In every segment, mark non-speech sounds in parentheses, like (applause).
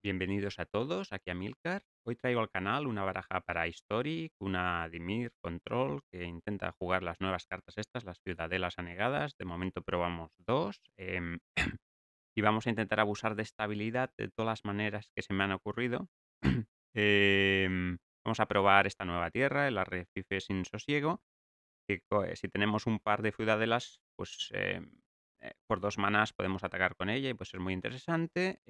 Bienvenidos a todos, aquí a Milcar. Hoy traigo al canal una baraja para Historic, una Dimir Control que intenta jugar las nuevas cartas estas, las ciudadelas anegadas. De momento probamos dos em, (clears throat) y vamos a intentar abusar de Estabilidad de todas las maneras que se me han ocurrido. (clears throat) Em, vamos a probar esta nueva tierra, el arrecife sin sosiego. Eh, si tenemos un par de ciudadelas, pues em, eh, por dos manas podemos atacar con ella y pues es muy interesante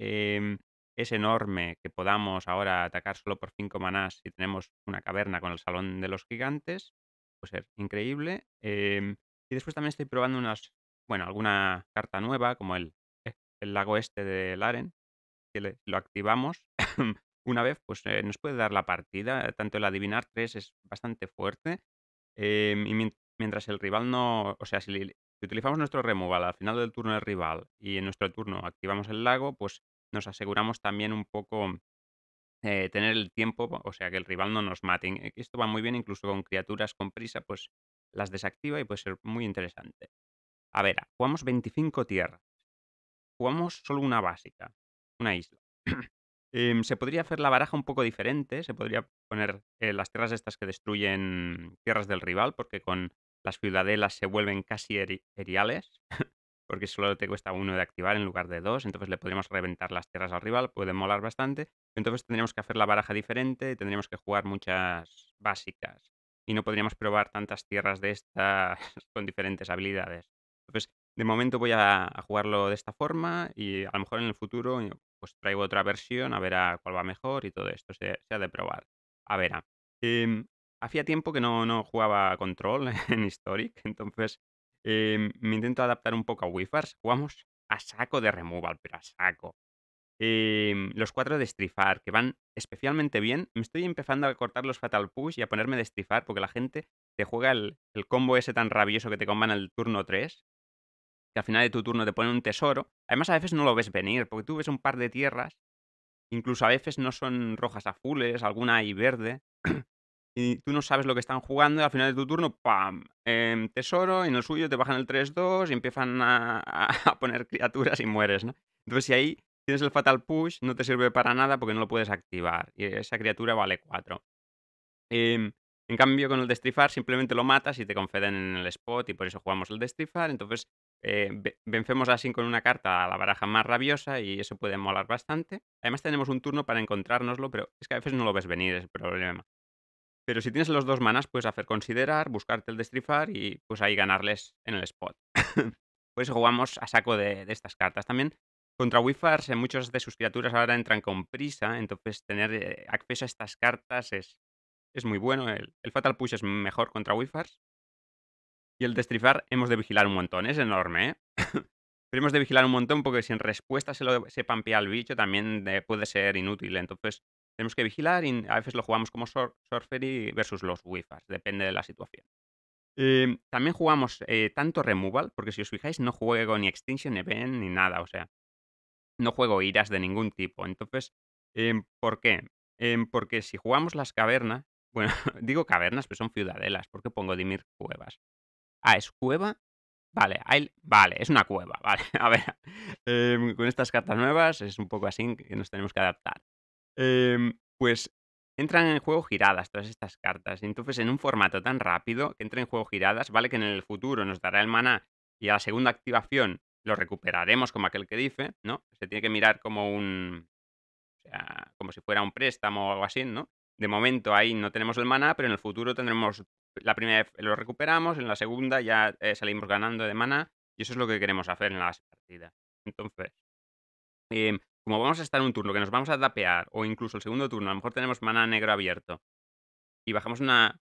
es enorme que podamos ahora atacar solo por 5 manás si tenemos una caverna con el Salón de los Gigantes. Puede ser increíble. Em, y después también estoy probando unas, bueno, alguna carta nueva, como el, eh, el lago este de Laren, que lo activamos (laughs) una vez, pues eh, nos puede dar la partida. Tanto el adivinar 3 es bastante fuerte. Em, y mientras el rival no, o sea, si, si utilizamos nuestro removal al final del turno del rival y en nuestro turno activamos el lago, pues nos aseguramos también un poco eh, tener el tiempo, o sea, que el rival no nos mate. Eh, esto va muy bien incluso con criaturas con prisa, pues las desactiva y puede ser muy interesante. A ver, jugamos 25 tierras. Jugamos solo una básica, una isla. (clears throat) Em, se podría hacer la baraja un poco diferente, se podría poner eh, las tierras estas que destruyen tierras del rival, porque con las ciudadelas se vuelven casi eriales. (laughs) porque solo te cuesta uno de activar en lugar de dos, entonces le podríamos reventar las tierras al rival, puede molar bastante. Entonces tendríamos que hacer la baraja diferente, tendríamos que jugar muchas básicas y no podríamos probar tantas tierras de estas (laughs) con diferentes habilidades. Entonces, de momento voy a, jugarlo de esta forma y a lo mejor en el futuro pues traigo otra versión a ver a cuál va mejor y todo esto se, ha de probar. A ver, em, hacía tiempo que no, no jugaba Control (laughs) en Historic, entonces Em, me intento adaptar un poco a Wifars. Jugamos a saco de removal, pero a saco. Em, los cuatro de Strifar, que van especialmente bien. Me estoy empezando a cortar los Fatal Push y a ponerme de Strifar, porque la gente te juega el, combo ese tan rabioso que te comban el turno 3, que al final de tu turno te pone un tesoro. Además, a veces no lo ves venir, porque tú ves un par de tierras, incluso a veces no son rojas azules, alguna hay verde, y tú no sabes lo que están jugando, y al final de tu turno, ¡pam! Em, tesoro, y en el suyo te bajan el 3-2 y empiezan (laughs) a, poner criaturas y mueres, ¿no? Entonces, si ahí tienes el Fatal Push, no te sirve para nada porque no lo puedes activar, y esa criatura vale 4. Em, en cambio, con el Destrifar simplemente lo matas y te confeden en el spot, y por eso jugamos el Destrifar, entonces eh, vencemos así con una carta a la baraja más rabiosa y eso puede molar bastante. Además tenemos un turno para encontrárnoslo, pero es que a veces no lo ves venir es el problema. Pero si tienes los dos manas, puedes hacer considerar, buscarte el destrifar y pues ahí ganarles en el spot. (laughs) Pues jugamos a saco de, estas cartas también. Contra Wifars, eh, muchas de sus criaturas ahora entran con prisa, entonces tener eh, acceso a estas cartas es, es muy bueno. El, Fatal Push es mejor contra Wifars. Y el destrifar hemos de vigilar un montón, es enorme, ¿eh? (laughs) Pero hemos de vigilar un montón porque si en respuesta se, lo, se pampea al bicho también eh, puede ser inútil. Entonces tenemos que vigilar y a veces lo jugamos como surfery versus los Wifas, depende de la situación. Eh, también jugamos eh, tanto Removal, porque si os fijáis no juego ni Extinction Event ni nada, o sea, no juego iras de ningún tipo. Entonces, em, ¿por qué? Em, porque si jugamos las cavernas, (laughs) bueno, digo cavernas, pero son ciudadelas, ¿por qué pongo Dimir Cuevas? Ah, es cueva Vale, vale, es una cueva, (laughs) vale. A ver, em, con estas cartas nuevas es un poco así que nos tenemos que adaptar. Em, pues entran en juego giradas todas estas cartas. Entonces, en un formato tan rápido que entra en juego giradas, vale que en el futuro nos dará el maná y a la segunda activación lo recuperaremos como aquel que dice, ¿no? Se tiene que mirar como un... O sea, como si fuera un préstamo o algo así, ¿no? De momento ahí no tenemos el maná, pero en el futuro tendremos... La primera lo recuperamos, en la segunda ya eh, salimos ganando de maná y eso es lo que queremos hacer en la partida Entonces, em, como vamos a estar en un turno que nos vamos a tapear, o incluso el segundo turno, a lo mejor tenemos mana negro abierto, y bajamos una,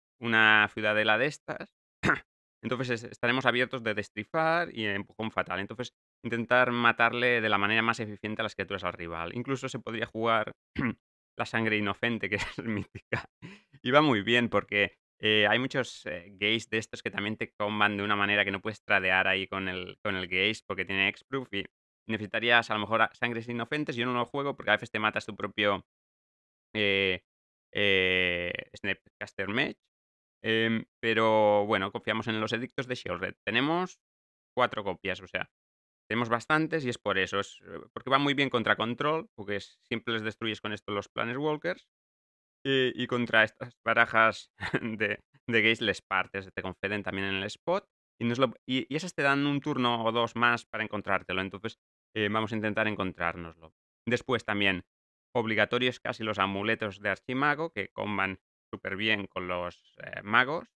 ciudadela de estas, (clears throat) entonces estaremos abiertos de destrifar y empujón fatal. Entonces, intentar matarle de la manera más eficiente a las criaturas al rival. Incluso se podría jugar (clears throat) la sangre inocente, que (laughs) es mítica. Y va muy bien porque eh, hay muchos eh, gays de estos que también te comban de una manera que no puedes tradear ahí con el, con el porque tiene exproof y necesitarías a lo mejor sangres inocentes. Yo no lo juego porque a veces te matas tu propio eh, eh, Snapcaster Match. Em, pero bueno, confiamos en los edictos de Shieldred. Tenemos cuatro copias, o sea, tenemos bastantes y es por eso. Es eh, porque va muy bien contra Control, porque siempre les destruyes con esto los Planes Walkers. Y, contra estas barajas (laughs) de, de Gaze les partes, te confeden también en el spot. Y, y, esas te dan un turno o dos más para encontrártelo. Entonces, eh, vamos a intentar encontrárnoslo. Después también, obligatorios casi los amuletos de Archimago, que comban súper bien con los eh, magos.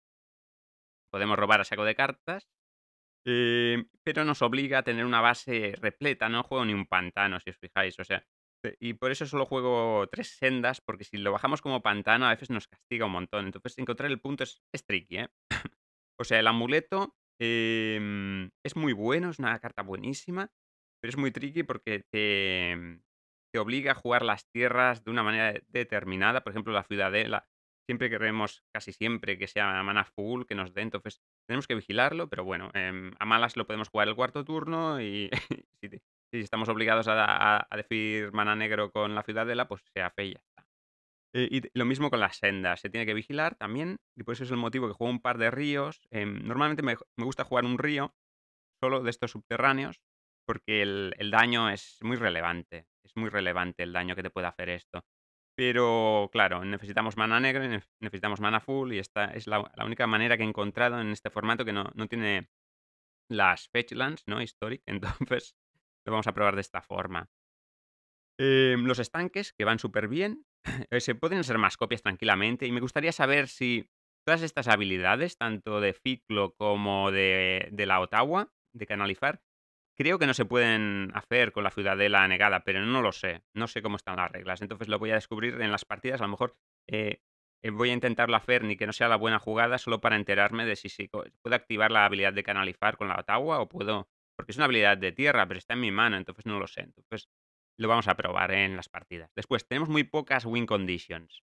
Podemos robar a saco de cartas. Eh, pero nos obliga a tener una base repleta, no juego ni un pantano, si os fijáis. O sea, y por eso solo juego tres sendas, porque si lo bajamos como pantano, a veces nos castiga un montón. Entonces, encontrar el punto es, tricky, (laughs) o sea, el amuleto es muy bueno, es una carta buenísima, pero es muy tricky porque te, obliga a jugar las tierras de una manera determinada. Por ejemplo, la ciudadela, siempre queremos, casi siempre, que sea mana full, que nos dé. Entonces, tenemos que vigilarlo, pero bueno, em, a malas lo podemos jugar el cuarto turno y (laughs) si, estamos obligados a, a, mana negro con la ciudadela, pues sea fe y eh, y lo mismo con las sendas, se tiene que vigilar también, y por eso es el motivo que juego un par de ríos. Em, normalmente me gusta jugar un río solo de estos subterráneos, porque el, daño es muy relevante. Es muy relevante el daño que te puede hacer esto. Pero claro, necesitamos mana negra, necesitamos mana full y esta es la, única manera que he encontrado en este formato que no, tiene las fetchlands, ¿no? Historic, (laughs) entonces lo vamos a probar de esta forma. Eh, los estanques, que van súper bien, (clears throat) eh, se pueden hacer más copias tranquilamente y me gustaría saber si todas estas habilidades, tanto de ciclo como de, de la Ottawa, de canalizar, Creo que no se pueden hacer con la ciudadela negada, pero no lo sé. No sé cómo están las reglas. Entonces lo voy a descubrir en las partidas. A lo mejor eh, eh, voy a intentarlo hacer ni que no sea la buena jugada, solo para enterarme de si, puedo activar la habilidad de canalizar con la Ottawa o puedo. Porque es una habilidad de tierra, pero está en mi mano, entonces no lo sé. Entonces lo vamos a probar eh, en las partidas. Después, tenemos muy pocas win conditions.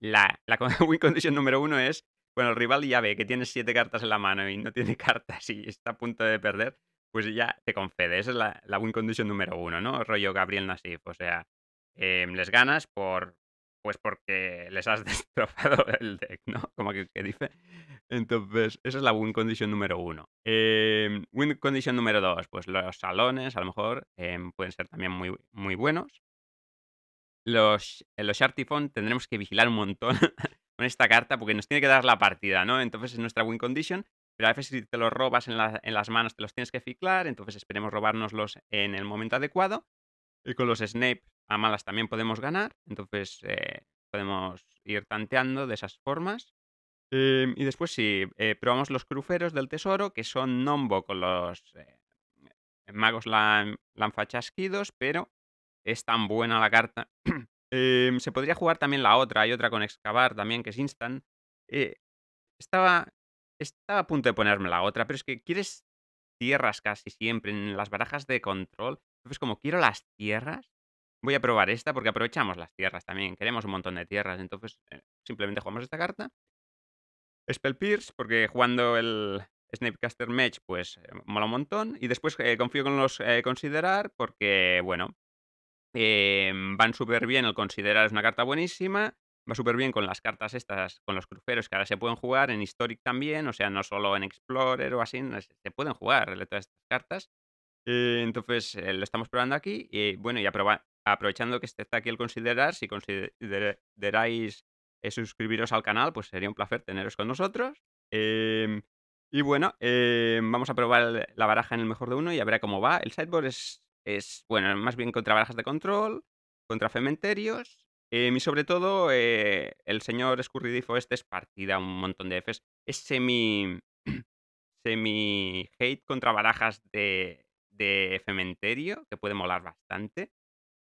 La, (laughs) win condition número uno es Bueno, el rival ya ve que tiene siete cartas en la mano y no tiene (laughs) cartas y está a punto de perder, pues ya te confede. esa es la, win condition número uno, ¿no? Rollo Gabriel Nasif, o sea, em, les ganas por, pues porque les has (laughs) destrozado el deck, ¿no? Como que, dice. Entonces, esa es la win condition número uno. Em, win condition número dos, pues los salones a lo mejor em, pueden ser también muy, muy buenos. Los, eh, los Artifon tendremos que vigilar un montón (laughs) con esta carta porque nos tiene que dar la partida, ¿no? Entonces es nuestra win condition pero a veces si te los robas en, las manos te los tienes que ciclar, entonces esperemos robárnoslos en el momento adecuado. Y con los Snape a malas también podemos ganar, entonces eh, podemos ir tanteando de esas formas. Em, y después sí, eh, probamos los cruceros del tesoro, que son Nombo con los eh, magos lan, lanfachasquidos, pero es tan buena la carta. (clears throat) Em, se podría jugar también la otra, hay otra con excavar también, que es instant. estaba estaba a punto de ponerme la otra, pero es que quieres tierras casi siempre en las barajas de control. Entonces, como quiero las tierras, voy a probar esta porque aprovechamos las tierras también. Queremos un montón de tierras. Entonces, eh, simplemente jugamos esta carta. Spell Pierce, porque jugando el Snapecaster Match, pues eh, mola un montón. Y después eh, confío con los considerar, porque, bueno, van súper bien. El considerar es una carta buenísima va súper bien con las cartas estas, con los cruceros que ahora se pueden jugar, en Historic también, o sea, no solo en Explorer o así, se pueden jugar todas estas cartas. Eh, entonces, eh, lo estamos probando aquí y bueno, y aprovechando que este está aquí el considerar, si consideráis eh, suscribiros al canal, pues sería un placer teneros con nosotros. Em, y bueno, vamos a probar la baraja en el mejor de uno y a ver cómo va. El sideboard es, es bueno, más bien contra barajas de control, contra cementerios, y eh, sobre todo, eh, el señor escurridizo este es partida un montón de Fs. Es semi. (clears throat) semi hate contra barajas de, de Fementerio, que puede molar bastante.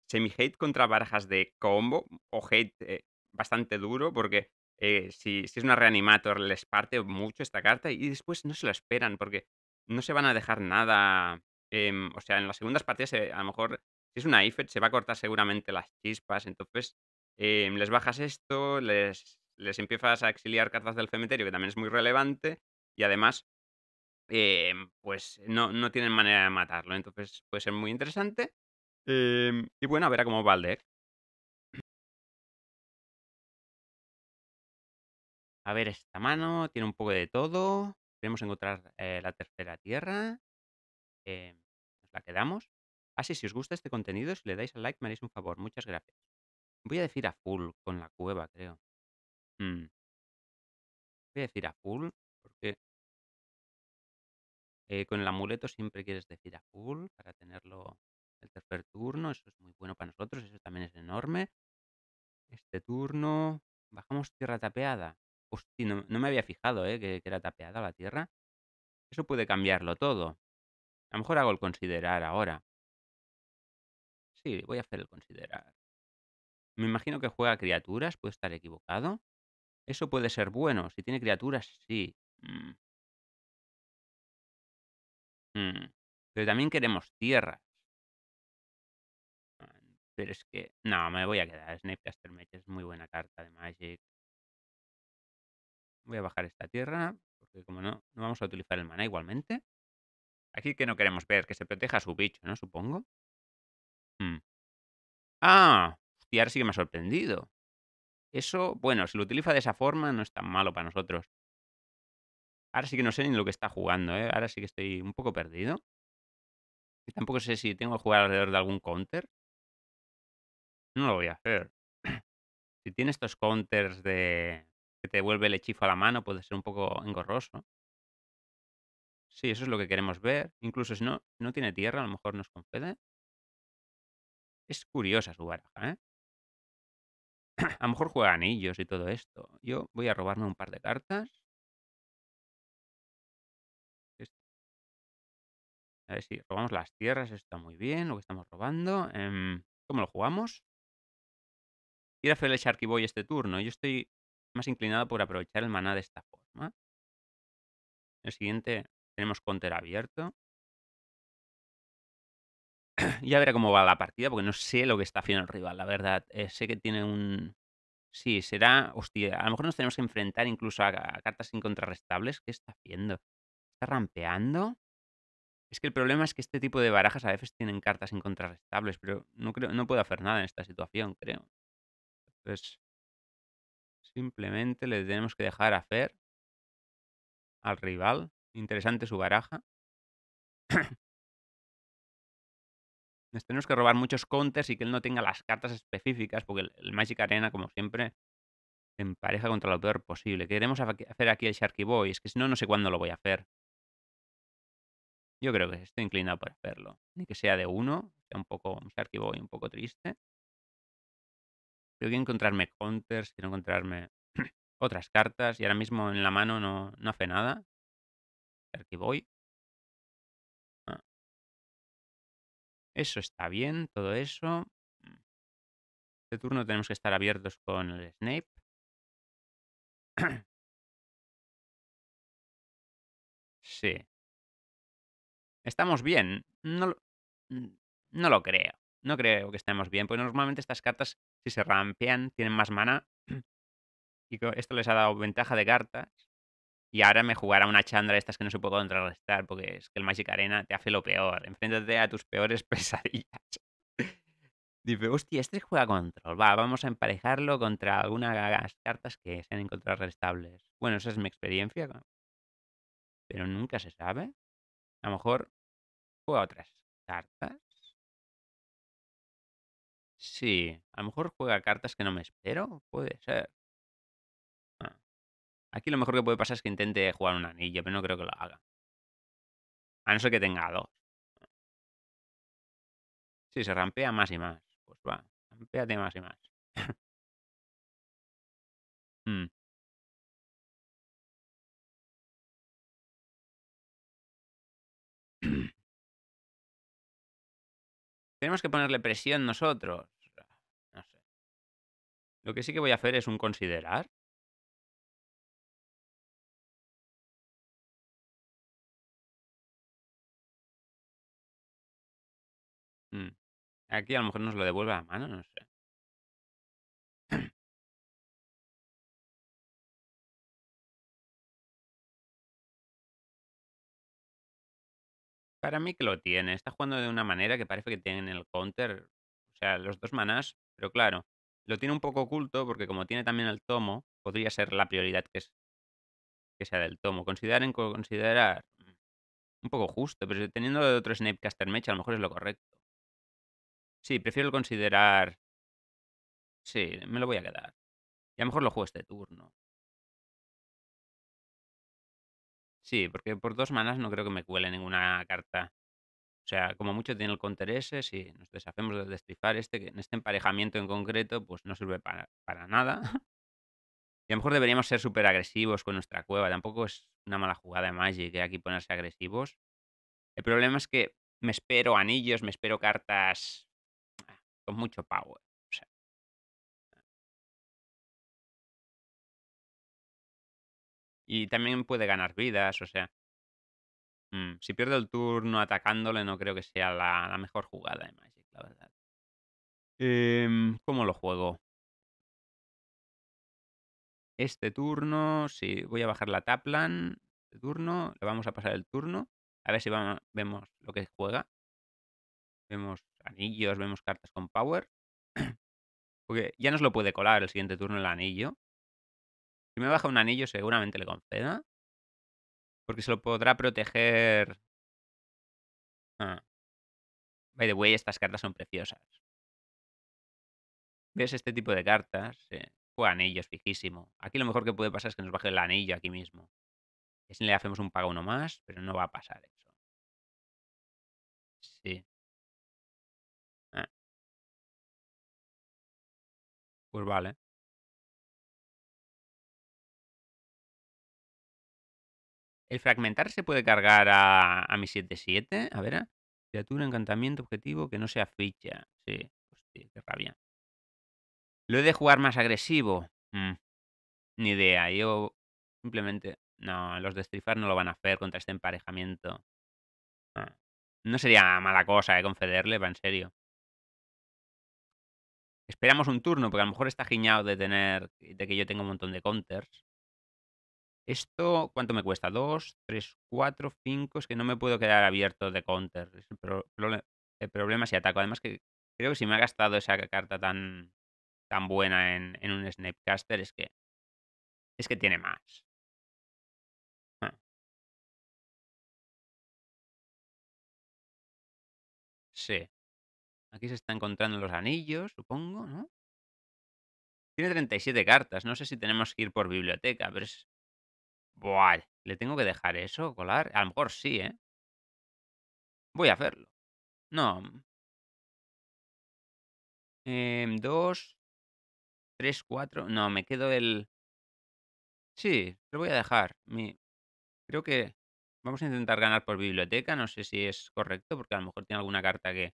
Semi hate contra barajas de combo, o hate eh, bastante duro, porque si, si es una reanimator les parte mucho esta carta y después no se lo esperan, porque no se van a dejar nada. Em, o sea, en las segundas partidas a lo mejor si es una IFET, se va a cortar seguramente las chispas. Entonces, Em, les bajas esto, les, empiezas a exiliar cartas del cementerio, que también es muy relevante, y además, em, pues no, no, tienen manera de matarlo, entonces puede ser muy interesante. Em, y bueno, a ver a cómo va el deck. A ver, esta mano tiene un poco de todo. Queremos encontrar eh, la tercera tierra. nos la quedamos. Así, ah, si os gusta este contenido, si le dais al like, me haréis un favor. Muchas gracias. Voy a decir a full con la cueva, creo. Mm. Voy a decir a full porque eh, con el amuleto siempre quieres decir a full para tenerlo el tercer turno. Eso es muy bueno para nosotros, eso también es enorme. Este turno bajamos tierra tapeada. Hostia, no, me había fijado eh, que, que era tapeada la tierra. Eso puede cambiarlo todo. A lo mejor hago el considerar ahora. Sí, voy a hacer el considerar. Me imagino que juega criaturas, puede estar equivocado. Eso puede ser bueno. Si tiene criaturas, sí. Mm. Mm. Pero también queremos tierras. Ah, pero es que. No, me voy a quedar. Snape, Mage es muy buena carta de Magic. Voy a bajar esta tierra. Porque como no, no vamos a utilizar el mana igualmente. Aquí que no queremos ver, que se proteja a su bicho, ¿no? Supongo. Mm. Ah, y ahora sí que me ha sorprendido. Eso, bueno, si lo utiliza de esa forma no es tan malo para nosotros. Ahora sí que no sé ni lo que está jugando, ¿eh? Ahora sí que estoy un poco perdido. Y tampoco sé si tengo que jugar alrededor de algún counter. No lo voy a hacer. (clears throat) si tiene estos counters de que te devuelve el hechizo a la mano, puede ser un poco engorroso. Sí, eso es lo que queremos ver. Incluso si no, no tiene tierra, a lo mejor nos confede. Es curiosa su baraja, ¿eh? a lo mejor juega anillos y todo esto. Yo voy a robarme un par de cartas. A ver si robamos las tierras, está muy bien, lo que estamos robando. Em, ¿Cómo lo jugamos? Ir a hacer el voy este turno. Yo estoy más inclinado por aprovechar el maná de esta forma. El siguiente tenemos conter abierto. (clears throat) ya verá cómo va la partida, porque no sé lo que está haciendo el rival, la verdad. Eh, sé que tiene un. Sí, será. Hostia, a lo mejor nos tenemos que enfrentar incluso a, cartas incontrarrestables. ¿Qué está haciendo? ¿Está rampeando? Es que el problema es que este tipo de barajas a veces tienen cartas incontrarrestables, pero no, creo, no puedo hacer nada en esta situación, creo. Entonces, simplemente le tenemos que dejar hacer al rival. Interesante su baraja. (clears throat) Pues tenemos que robar muchos counters y que él no tenga las cartas específicas, porque el, Magic Arena, como siempre, empareja contra lo peor posible. Queremos hacer aquí el Sharky Boy, es que si no, no sé cuándo lo voy a hacer. Yo creo que estoy inclinado para hacerlo. Ni que sea de uno, sea un poco un Sharky Boy un poco triste. Tengo que encontrarme counters, quiero encontrarme (clears throat) otras cartas y ahora mismo en la mano no, no hace nada. Sharky Boy. Eso está bien, todo eso. Este turno tenemos que estar abiertos con el Snape. (clears throat) sí. ¿Estamos bien? No, no lo creo. No creo que estemos bien, porque normalmente estas cartas, si se rampean, tienen más mana. (clears throat) Y esto les ha dado ventaja de cartas y ahora me jugará una chandra de estas que no se puede contrarrestar, porque es que el Magic Arena te hace lo peor. Enfréntate a tus peores (laughs) pesadillas. Dice, hostia, este juega control. Va, vamos a emparejarlo contra algunas cartas que sean restables Bueno, esa es mi experiencia. Pero nunca se sabe. A lo mejor juega otras cartas. Sí, a lo mejor juega cartas que no me espero. Puede ser. Aquí lo mejor que puede pasar es que intente jugar un anillo, pero no creo que lo haga. A no ser que tenga dos. Sí, se rampea más y más. Pues va, rampeate más y más. (laughs) Mm. (clears throat) Tenemos que ponerle presión nosotros. No sé. Lo que sí que voy a hacer es un considerar. Aquí a lo mejor nos lo devuelve a mano, no sé. Para mí que lo tiene. Está jugando de una manera que parece que tiene el counter. O sea, los dos manás. Pero claro, lo tiene un poco oculto porque como tiene también el tomo, podría ser la prioridad que, sea del tomo. considerar mm, un poco justo, pero teniendo otro Snapecaster Mech a lo mejor es lo correcto. Sí, prefiero considerar. Sí, me lo voy a quedar. Y a lo mejor lo juego este turno. Sí, porque por dos manas no creo que me cuele ninguna carta. O sea, como mucho tiene el counter ese, si nos deshacemos de destripar este, que en este emparejamiento en concreto, pues no sirve para, nada. (laughs) Y a lo mejor deberíamos ser súper agresivos con nuestra cueva. Tampoco es una mala jugada de Magic que eh, aquí ponerse agresivos. El problema es que me espero anillos, me espero cartas con mucho power. Y también puede ganar vidas, o sea. Mm, si pierdo el turno atacándole, no creo que sea la, mejor jugada de Magic, la verdad. Em, ¿Cómo lo juego? Este turno, si voy a bajar la Taplan, turno, le vamos a pasar el turno, a ver si vemos lo que juega. Vemos anillos, vemos cartas con power. (clears throat) Porque ya nos lo puede colar el siguiente turno el anillo. Si me baja un anillo, seguramente le conceda. Porque se lo podrá proteger. Ah. By the way, estas cartas son preciosas. ¿Ves este tipo de cartas? Juega eh, anillos, fijísimo. Aquí lo mejor que puede pasar es que nos baje el anillo aquí mismo. si le hacemos un pago uno más, pero no va a pasar eso. Sí. Pues vale. El fragmentar se puede cargar a, a mi 7-7. A ver, criatura, encantamiento, objetivo, que no sea ficha. Sí, hostia, pues qué rabia. Lo he de jugar más agresivo. Mm, ni idea. Yo simplemente. No, los de Strifar no lo van a hacer contra este emparejamiento. Ah, no sería mala cosa, eh, concederle, va en serio. Esperamos un turno, porque a lo mejor está giñado de tener. de que yo tenga un montón de counters. Esto, ¿cuánto me cuesta? Dos, tres, cuatro, cinco. Es que no me puedo quedar abierto de counters el, problema es problema si ataco. Además que creo que si me ha gastado esa carta tan, tan buena en, en un Snapcaster es que... Es que tiene más. Aquí se está encontrando los anillos, supongo, ¿no? Tiene 37 cartas. No sé si tenemos que ir por biblioteca, pero es... Buah, ¿le tengo que dejar eso, colar? A lo mejor sí, ¿eh? Voy a hacerlo. No. Em, dos, tres, cuatro... No, me quedo el... Sí, lo voy a dejar. Mi... Creo que vamos a intentar ganar por biblioteca. No sé si es correcto, porque a lo mejor tiene alguna carta que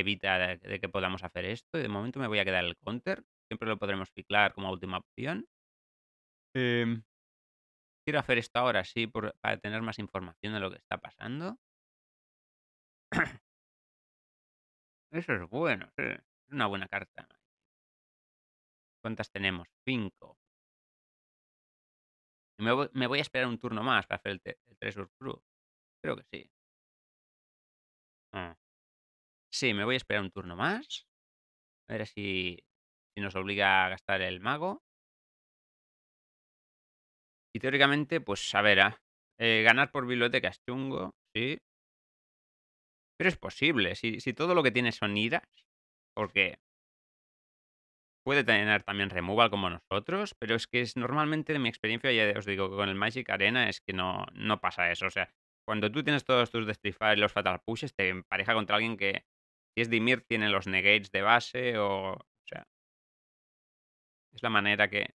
evita de, que podamos hacer esto. Y de momento me voy a quedar el counter. Siempre lo podremos ciclar como última opción. Em, quiero hacer esto ahora, sí, por, para tener más información de lo que está pasando. (coughs) Eso es bueno, es una buena carta. ¿Cuántas tenemos? Cinco. Me voy, a esperar un turno más para hacer el, el Treasure Crew. Creo que sí. Ah. Sí, me voy a esperar un turno más. A ver si, nos obliga a gastar el mago. Y teóricamente, pues a ver, ah, eh, ganar por biblioteca es chungo, sí. Pero es posible, si, todo lo que tiene son idas, porque puede tener también removal como nosotros, pero es que es normalmente en mi experiencia, ya os digo, con el Magic Arena es que no, no pasa eso. O sea, cuando tú tienes todos tus Destrify y los Fatal Pushes, te empareja contra alguien que es Dimir tiene los negates de base o... O sea, es la manera que...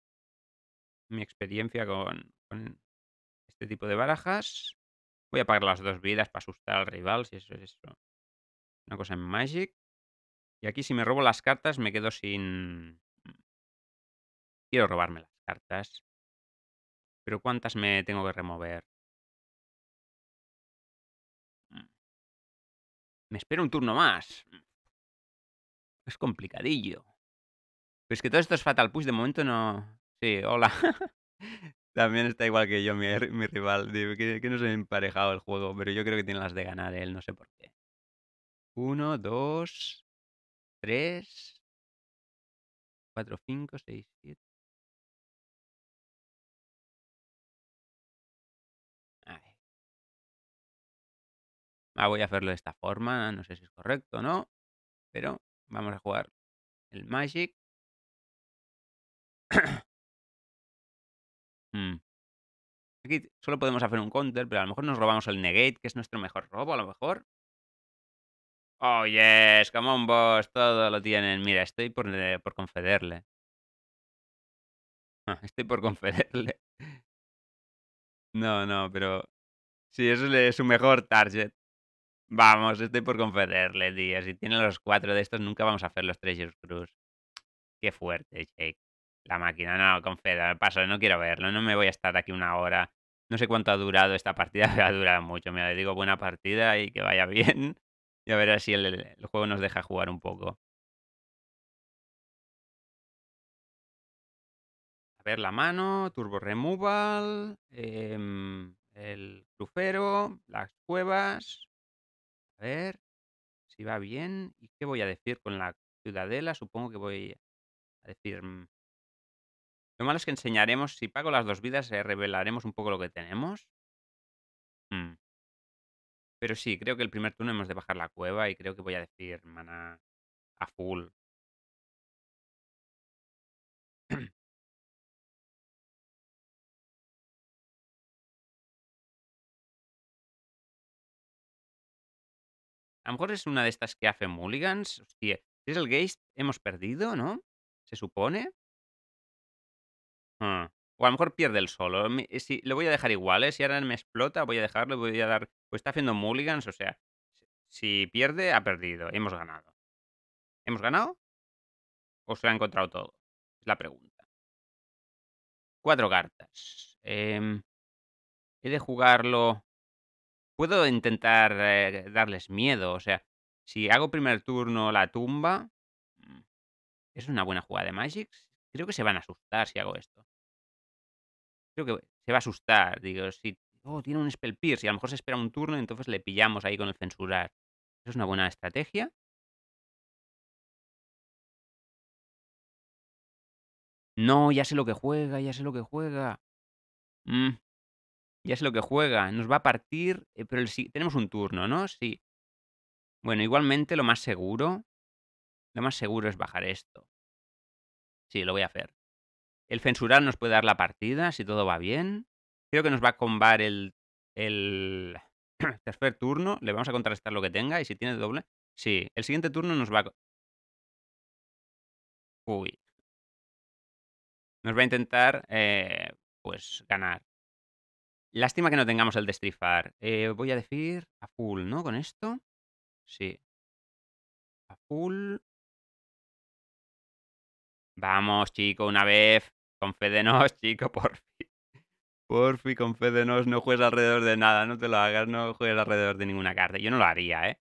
Mi experiencia con, con este tipo de barajas. Voy a pagar las dos vidas para asustar al rival, si eso es eso. Una cosa en Magic. Y aquí si me robo las cartas me quedo sin... Quiero robarme las cartas. Pero ¿cuántas me tengo que remover? me espero un turno más. Es complicadillo. Pero es que todo esto es Fatal Push, de momento no... Sí, hola. (laughs) También está igual que yo, mi, rival. que, que, no se ha emparejado el juego, pero yo creo que tiene las de ganar él, no sé por qué. Uno, dos, tres, cuatro, cinco, seis, siete, Ah, voy a hacerlo de esta forma, no sé si es correcto o no, pero vamos a jugar el Magic. (coughs) Mm. Aquí solo podemos hacer un counter, pero a lo mejor nos robamos el negate, que es nuestro mejor robo, a lo mejor. Oh, yes, come on, boss, todo lo tienen. Mira, estoy por, por confederle. (laughs) estoy por confederle. (laughs) No, no, pero... Sí, ese es su mejor target. Vamos, estoy por confederle, tío. Si tiene los cuatro de estos, nunca vamos a hacer los Treasure cruz. Qué fuerte, Jake. La máquina, no, confeda. paso, no quiero verlo, no me voy a estar aquí una hora. No sé cuánto ha durado esta partida, (laughs) pero ha durado mucho. Me digo buena partida y que vaya (laughs) bien. Y a ver si el, juego nos deja jugar un poco. A ver, la mano, Turbo Removal, em, el crucero, las cuevas. A ver si va bien. ¿Y qué voy a decir con la ciudadela? Supongo que voy a decir... Mm, lo malo es que enseñaremos, si pago las dos vidas, eh, revelaremos un poco lo que tenemos. Mm. Pero sí, creo que el primer turno hemos de bajar la cueva y creo que voy a decir mana a full. A lo mejor es una de estas que hace Mulligans. si es el Geist, hemos perdido, ¿no? Se supone. Ah, o a lo mejor pierde el solo. Eh, si, lo voy a dejar igual, ¿eh? Si ahora me explota, voy a dejarlo, voy a dar... Pues está haciendo mulligans, o sea... Si pierde, ha perdido. Hemos ganado. ¿Hemos ganado? ¿O se ha encontrado todo? Es la pregunta. Cuatro cartas. Em, he de jugarlo puedo intentar eh, darles miedo. O sea, si hago primer turno la tumba, mm, es una buena jugada de Magic. Creo que se van a asustar si hago esto. Creo que se va a asustar. Digo, si oh, tiene un spell pierce y a lo mejor se espera un turno, y entonces le pillamos ahí con el censurar. Eso es una buena estrategia. No, ya sé lo que juega, ya sé lo que juega. Mm. Ya sé lo que juega, nos va a partir, eh, pero si- tenemos un turno, ¿no? Sí. Bueno, igualmente lo más seguro, lo más seguro es bajar esto. Sí, lo voy a hacer. El censurar nos puede dar la partida, si todo va bien. Creo que nos va a combar el, el (clears throat) tercer turno. Le vamos a contrarrestar lo que tenga y si tiene doble... Sí, el siguiente turno nos va a... Uy. Nos va a intentar, eh, pues, ganar. Lástima que no tengamos el destrifar. Eh, voy a decir a full, ¿no? Con esto. Sí. A full. Vamos, chico, una vez. Confédenos, (laughs) chico, por fin. Por fin, confédenos. No juegues alrededor de nada. No te lo hagas. No juegues alrededor de ninguna carta. Yo no lo haría, ¿eh?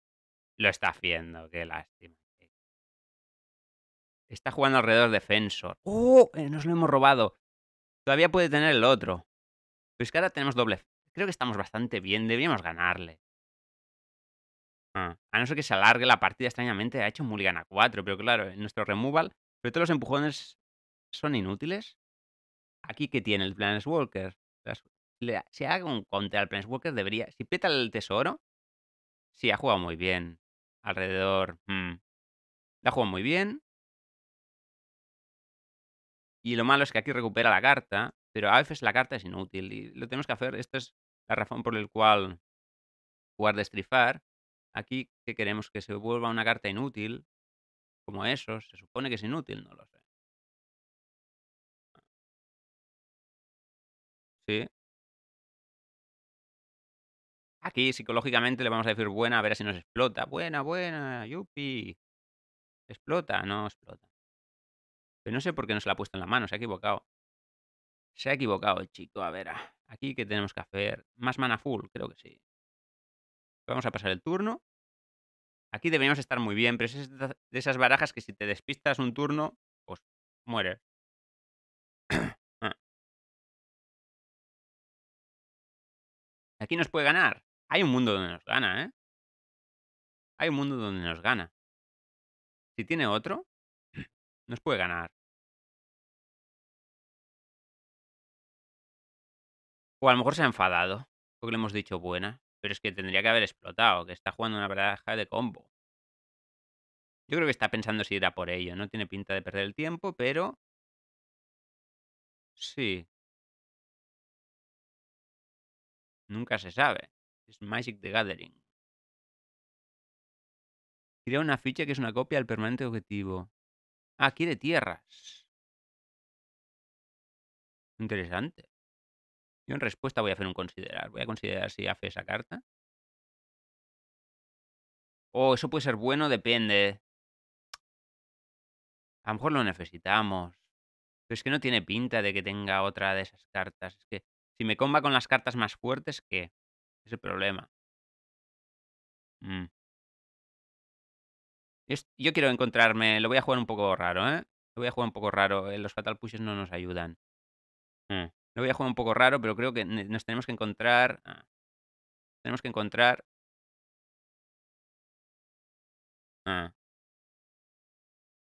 Lo está haciendo. Qué lástima. Está jugando alrededor de Fensor. ¡Oh! Eh, nos lo hemos robado. Todavía puede tener el otro. Pero es que ahora tenemos doble. Creo que estamos bastante bien, deberíamos ganarle. Ah, a no ser que se alargue la partida, extrañamente, ha hecho un mulligan a 4, pero claro, en nuestro removal, pero todos los empujones son inútiles. Aquí que tiene el Planeswalker. si haga un contra al Planeswalker, debería. Si peta el tesoro, sí, ha jugado muy bien. Alrededor. Mm, la ha jugado muy bien. Y lo malo es que aquí recupera la carta. Pero a veces la carta es inútil y lo tenemos que hacer. Esta es la razón por la cual jugar strifar. Aquí que queremos que se vuelva una carta inútil, como eso, se supone que es inútil, no lo sé. Sí. Aquí psicológicamente le vamos a decir buena, a ver si nos explota. Buena, buena, yupi. Explota, no explota. Pero no sé por qué no se la ha puesto en la mano, se ha equivocado. Se ha equivocado el chico. A ver, ah, aquí que tenemos que hacer más mana full, creo que sí. Vamos a pasar el turno. Aquí deberíamos estar muy bien, pero es de esas barajas que si te despistas un turno, pues muere. (clears throat) Ah. Aquí nos puede ganar. Hay un mundo donde nos gana, ¿eh? Hay un mundo donde nos gana. Si tiene otro, (clears throat) nos puede ganar. O a lo mejor se ha enfadado, porque le hemos dicho buena, pero es que tendría que haber explotado, que está jugando una baraja de combo. Yo creo que está pensando si irá por ello. No tiene pinta de perder el tiempo, pero... Sí. Nunca se sabe. Es Magic the Gathering. Crea una ficha que es una copia del permanente objetivo. Ah, quiere tierras. Interesante. Yo en respuesta voy a hacer un considerar. Voy a considerar si hace esa carta. O eso puede ser bueno, depende. A lo mejor lo necesitamos. Pero es que no tiene pinta de que tenga otra de esas cartas. Es que si me comba con las cartas más fuertes, ¿qué? Es el problema. Mm. yo quiero encontrarme. Lo voy a jugar un poco raro, ¿eh? Lo voy a jugar un poco raro. Eh, los Fatal Pushes no nos ayudan. Mm. Lo voy a jugar un poco raro, pero creo que nos tenemos que encontrar... Ah, tenemos que encontrar... Ah.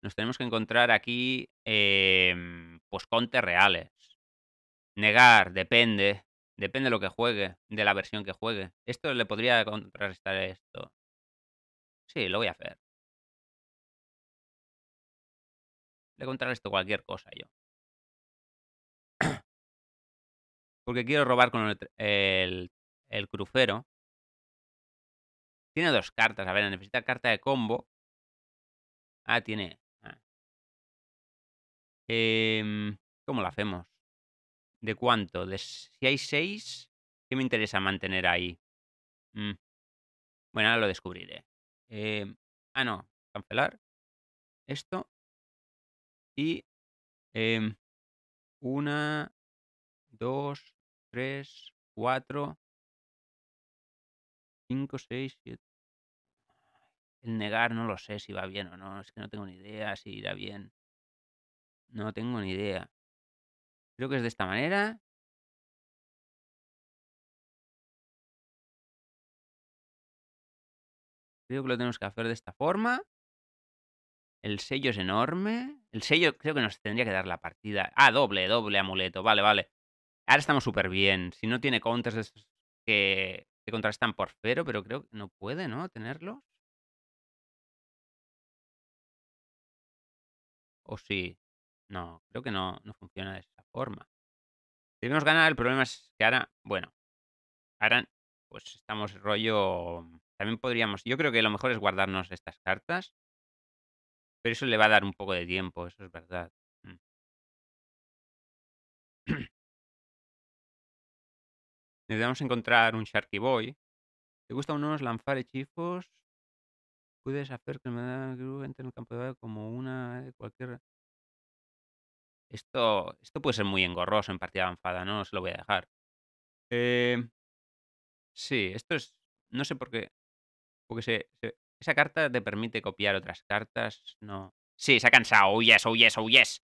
nos tenemos que encontrar aquí em, Pues contes reales. Negar, depende. Depende de lo que juegue, de la versión que juegue. Esto le podría contrarrestar esto. Sí, lo voy a hacer. Le contrarresto cualquier cosa yo. porque quiero robar con el, crucero. Tiene dos cartas. A ver, necesita carta de combo. Ah, tiene. Ah. Em, ¿Cómo la hacemos? ¿De cuánto? ¿De si hay seis? ¿Qué me interesa mantener ahí? Mm. Bueno, ahora lo descubriré. Em, ah, no. Cancelar. Esto. Y. Em, una. Dos. 3, 4, 5, 6, 7. El negar no lo sé si va bien o no. Es que no tengo ni idea si irá bien. No tengo ni idea. Creo que es de esta manera. Creo que lo tenemos que hacer de esta forma. El sello es enorme. El sello creo que nos tendría que dar la partida. Ah, doble, doble amuleto. Vale, vale. Ahora estamos súper bien. Si no tiene counters que, se contrastan por cero, pero creo que no puede, ¿no? Tenerlos. ¿O sí? No, creo que no, no funciona de esa forma. Debemos ganar, el problema es que ahora, bueno, ahora pues estamos rollo... También podríamos, yo creo que lo mejor es guardarnos estas cartas, pero eso le va a dar un poco de tiempo, eso es verdad. Mm. Necesitamos encontrar un Sharky Boy. ¿Te gustan unos chifos? Puedes hacer que el Gru entre en el campo de batalla como una de cualquier. Esto, esto puede ser muy engorroso en partida avanzada, no Se lo voy a dejar. Eh, sí, esto es. No sé por qué. Porque se, esa carta te permite copiar otras cartas. No. Sí, se ha cansado. Oh yes, oh yes, yes.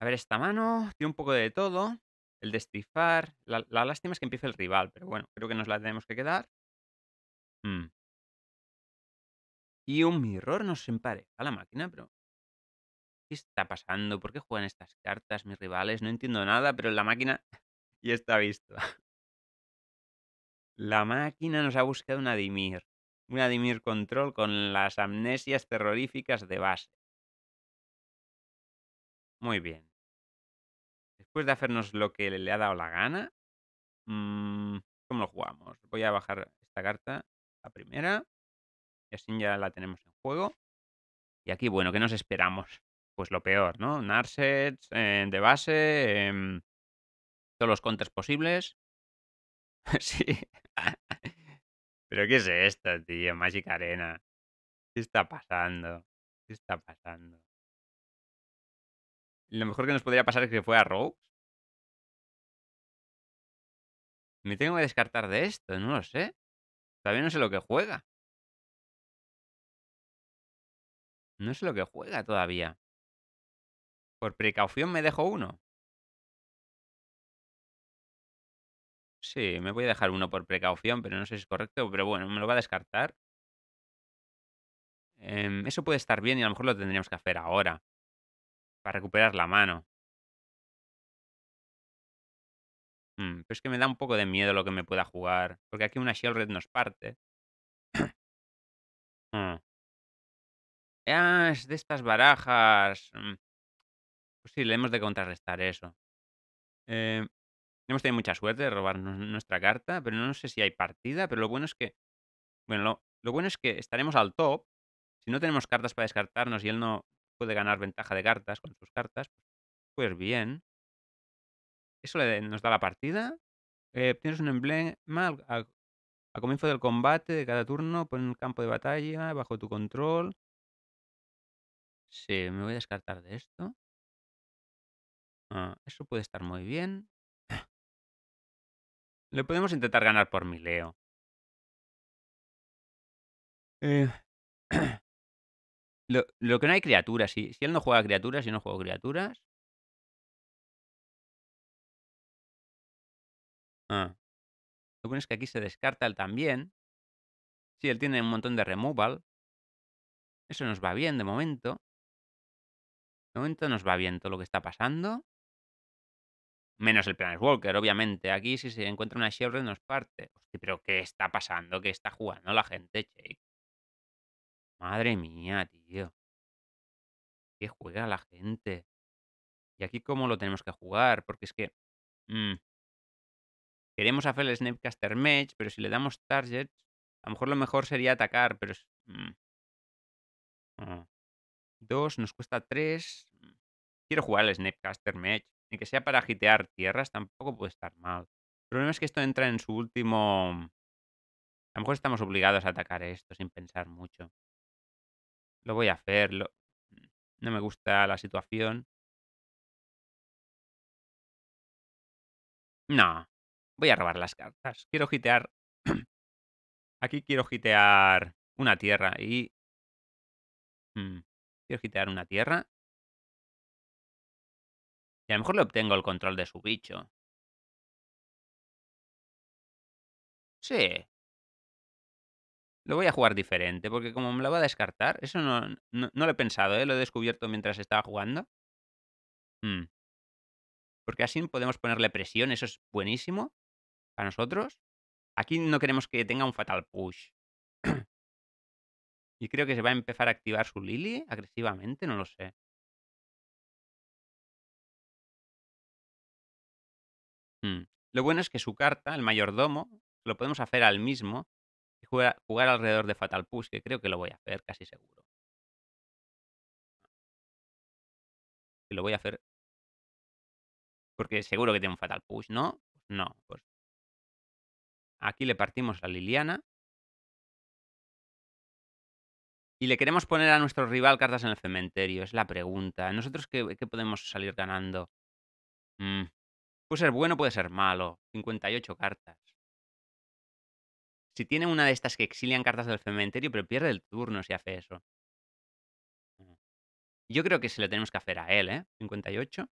A ver, esta mano tiene un poco de todo. El destrifar. La, la lástima es que empiece el rival, pero bueno, creo que nos la tenemos que quedar. Mm. Y un mirror nos empareja a la máquina, pero... ¿Qué está pasando? ¿Por qué juegan estas cartas mis rivales? No entiendo nada, pero la máquina (laughs) ya está vista. La máquina nos ha buscado una Dimir. Una Dimir Control con las amnesias terroríficas de base. Muy bien después de hacernos lo que le ha dado la gana, mm, ¿cómo lo jugamos? Voy a bajar esta carta, la primera. Y así ya la tenemos en juego. Y aquí, bueno, ¿qué nos esperamos? Pues lo peor, ¿no? Narsets, eh, de base, em, todos los contras posibles. (laughs) sí. ¿Pero qué es esto, tío? Magic Arena. ¿Qué está pasando? ¿Qué está pasando? Lo mejor que nos podría pasar es que fuera Rogue. Me tengo que descartar de esto, no lo sé. Todavía no sé lo que juega. No sé lo que juega todavía. Por precaución me dejo uno. Sí, me voy a dejar uno por precaución, pero no sé si es correcto. Pero bueno, me lo va a descartar. Em, eso puede estar bien y a lo mejor lo tendríamos que hacer ahora. Para recuperar la mano. Mm, pero es que me da un poco de miedo lo que me pueda jugar. Porque aquí una Shell Red nos parte. (clears throat) Mm. Ah, es de estas barajas. Mm. Pues sí, le hemos de contrarrestar eso. Eh, hemos tenido mucha suerte de robar nuestra carta, pero no sé si hay partida. Pero lo bueno es que. Bueno, lo bueno es que estaremos al top. Si no tenemos cartas para descartarnos y él no puede ganar ventaja de cartas con sus cartas, pues bien. Eso nos da la partida. Eh, tienes un emblema al, comienzo del combate de cada turno, pon el campo de batalla bajo tu control. Sí, me voy a descartar de esto. Ah, eso puede estar muy bien. Le podemos intentar ganar por mileo. Eh, lo, que no hay criaturas. Si, si él no juega criaturas, yo no juego criaturas. Ah. Lo bueno es que aquí se descarta él también. Sí, él tiene un montón de removal. Eso nos va bien de momento. De momento nos va bien todo lo que está pasando. Menos el walker obviamente. Aquí si se encuentra una Shieldred nos parte. Hostia, pero ¿qué está pasando? ¿Qué está jugando la gente, Jake? Madre mía, tío. ¿Qué juega la gente? ¿Y aquí cómo lo tenemos que jugar? Porque es que... Mm, queremos hacer el Snapcaster Match, pero si le damos targets, a lo mejor lo mejor sería atacar, pero mm. Dos, nos cuesta tres. Quiero jugar el Snapcaster Match. Ni que sea para gitear tierras, tampoco puede estar mal. El problema es que esto entra en su último... A lo mejor estamos obligados a atacar esto sin pensar mucho. Lo voy a hacer. No me gusta la situación. No. Voy a robar las cartas. Quiero gitear. (clears throat) Aquí quiero gitear una tierra y... Mm, quiero gitear una tierra. Y a lo mejor le obtengo el control de su bicho. Sí. Lo voy a jugar diferente, porque como me lo va a descartar, eso no, no, lo he pensado, ¿eh? lo he descubierto mientras estaba jugando. Mm. Porque así podemos ponerle presión, eso es buenísimo para nosotros. Aquí no queremos que tenga un fatal push. (clears throat) y creo que se va a empezar a activar su Lily agresivamente, no lo sé. Mm. Lo bueno es que su carta, el mayordomo, lo podemos hacer al mismo jugar, alrededor de Fatal Push, que creo que lo voy a hacer casi seguro. lo voy a hacer. Porque seguro que tiene un Fatal Push, ¿no? No, pues. Aquí le partimos a Liliana. Y le queremos poner a nuestro rival cartas en el cementerio, es la pregunta. ¿Nosotros qué, podemos salir ganando? Mm. Puede ser bueno, puede ser malo. 58 cartas. Si tiene una de estas que exilian cartas del cementerio, pero pierde el turno si hace eso. Mm. Yo creo que se lo tenemos que hacer a él, ¿eh? 58.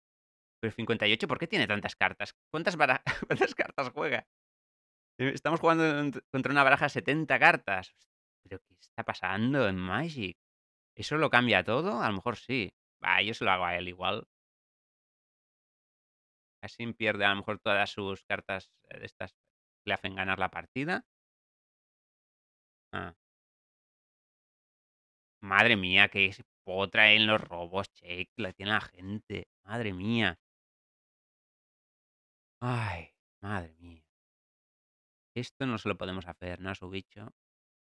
Pero 58, ¿por qué tiene tantas cartas? ¿Cuántas, (laughs) cartas juega? Eh, estamos jugando contra una baraja 70 cartas. ¿Pero qué está pasando en Magic? ¿Eso lo cambia todo? A lo mejor sí. Va, yo se lo hago a él igual. Así pierde a lo mejor todas sus cartas eh, de estas que le hacen ganar la partida. Madre mía, que es potra en los robos, che, la tiene la gente. Madre mía. Ay, madre mía. Esto no se lo podemos hacer, ¿no? su bicho.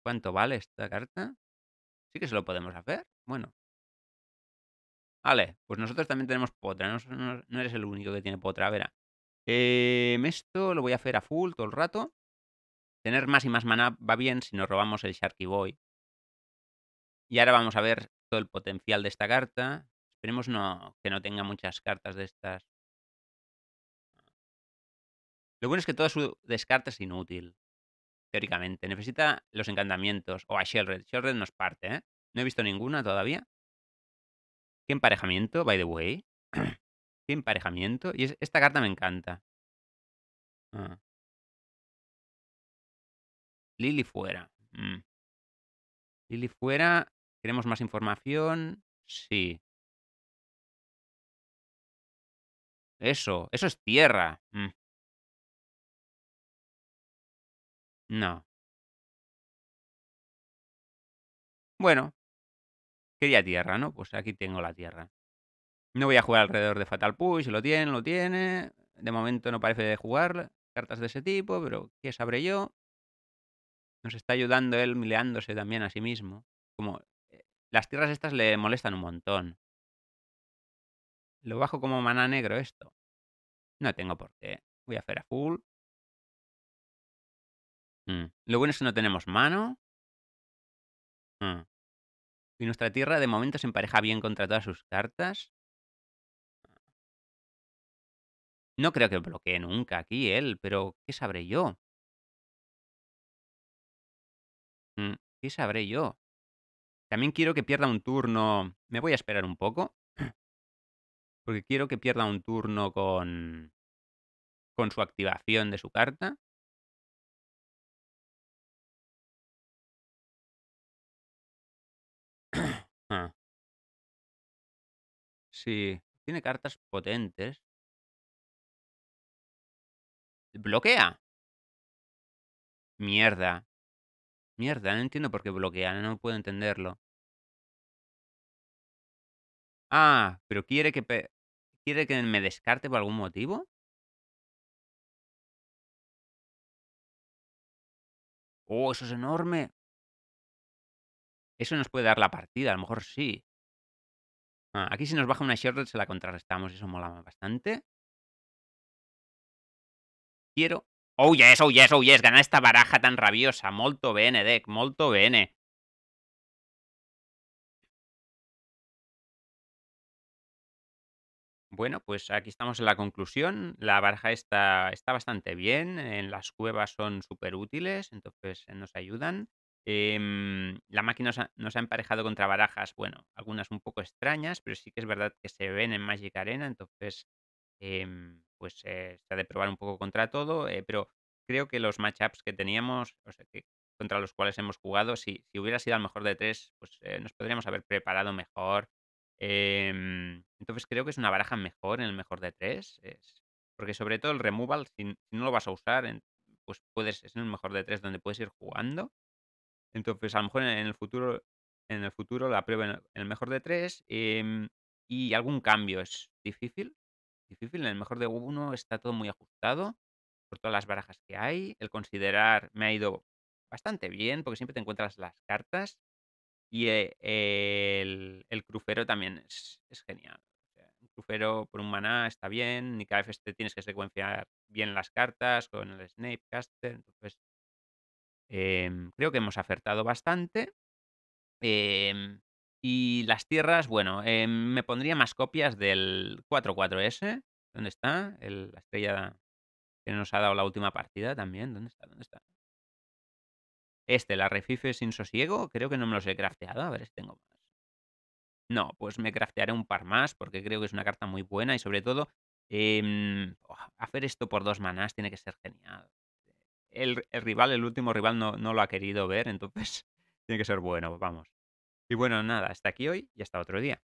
¿Cuánto vale esta carta? Sí que se lo podemos hacer. Bueno. Vale, pues nosotros también tenemos potra. No, eres el único que tiene potra, a ver eh, esto lo voy a hacer a full todo el rato. Tener más y más mana va bien si nos robamos el Sharky Boy. Y ahora vamos a ver todo el potencial de esta carta. Esperemos no, que no tenga muchas cartas de estas. Lo bueno es que toda su descarta es inútil, teóricamente. Necesita los encantamientos o a Shellred. Shellred nos parte, ¿eh? No he visto ninguna todavía. ¿Qué emparejamiento, by the way? (clears throat) ¿Qué emparejamiento? Y esta carta me encanta. Ah. Lili fuera. Mm. Lili fuera. ¿Queremos más información? Sí. Eso, eso es tierra. Mm. No. Bueno, quería tierra, ¿no? Pues aquí tengo la tierra. No voy a jugar alrededor de Fatal Push, lo tiene, lo tiene. De momento no parece de jugar cartas de ese tipo, pero ¿qué sabré yo? nos está ayudando él mileándose también a sí mismo. Como eh, las tierras estas le molestan un montón. Lo bajo como maná negro esto. No tengo por qué. Voy a hacer a full. Mm, lo bueno es que no tenemos mano. Mm. Y nuestra tierra de momento se empareja bien contra todas sus cartas. No creo que bloquee nunca aquí él, pero ¿qué sabré yo? Mm, ¿Qué sabré yo? También quiero que pierda un turno. Me voy a esperar un poco. (clears throat) Porque quiero que pierda un turno con. con su activación de su carta. (clears throat) Ah. Sí, tiene cartas potentes. Bloquea. Mierda. Mierda, no entiendo por qué bloquean, no puedo entenderlo. Ah, pero quiere que quiere que me descarte por algún motivo. Oh, eso es enorme. Eso nos puede dar la partida, a lo mejor sí. Ah, aquí si nos baja una short, se la contrarrestamos, eso mola bastante. Quiero Oh yes, oh yes, oh yes, gana esta baraja tan rabiosa. Molto bene, Deck, molto bene. Bueno, pues aquí estamos en la conclusión. La baraja está, está bastante bien. En las cuevas son súper útiles, entonces eh, nos ayudan. Em, la máquina nos ha, emparejado contra barajas, bueno, algunas un poco extrañas, pero sí que es verdad que se ven en Magic Arena, entonces em, pues eh, se ha de probar un poco contra todo, eh, pero creo que los matchups que teníamos, o sea, contra los cuales hemos jugado, si, hubiera sido al mejor de tres, pues eh, nos podríamos haber preparado mejor. Em, entonces creo que es una baraja mejor en el mejor de tres, porque sobre todo el removal, si, no lo vas a usar, pues puedes, es en el mejor de tres donde puedes ir jugando. Entonces, a lo mejor en, el futuro, en el futuro la prueba en el mejor de tres em, y algún cambio es difícil, difícil. En el mejor de uno está todo muy ajustado por todas las barajas que hay. El considerar me ha ido bastante bien porque siempre te encuentras las cartas. Y eh, el, el, crufero también es, genial. un crufero por un maná está bien. ni cada vez tienes que secuenciar bien las cartas con el Snapecaster. Entonces, em, creo que hemos acertado bastante. Em, y las tierras, bueno, eh, me pondría más copias del 4-4-S. s ¿Dónde está? la estrella que nos ha dado la última partida también. ¿Dónde está? ¿Dónde está? Este, la refife sin sosiego. Creo que no me los he crafteado. A ver si tengo más. No, pues me craftearé un par más porque creo que es una carta muy buena y sobre todo em, oh, hacer esto por dos manás tiene que ser genial. El, rival, el último rival no, no lo ha querido ver, entonces (laughs) tiene que ser bueno, vamos. Y bueno, nada, hasta aquí hoy y hasta otro día.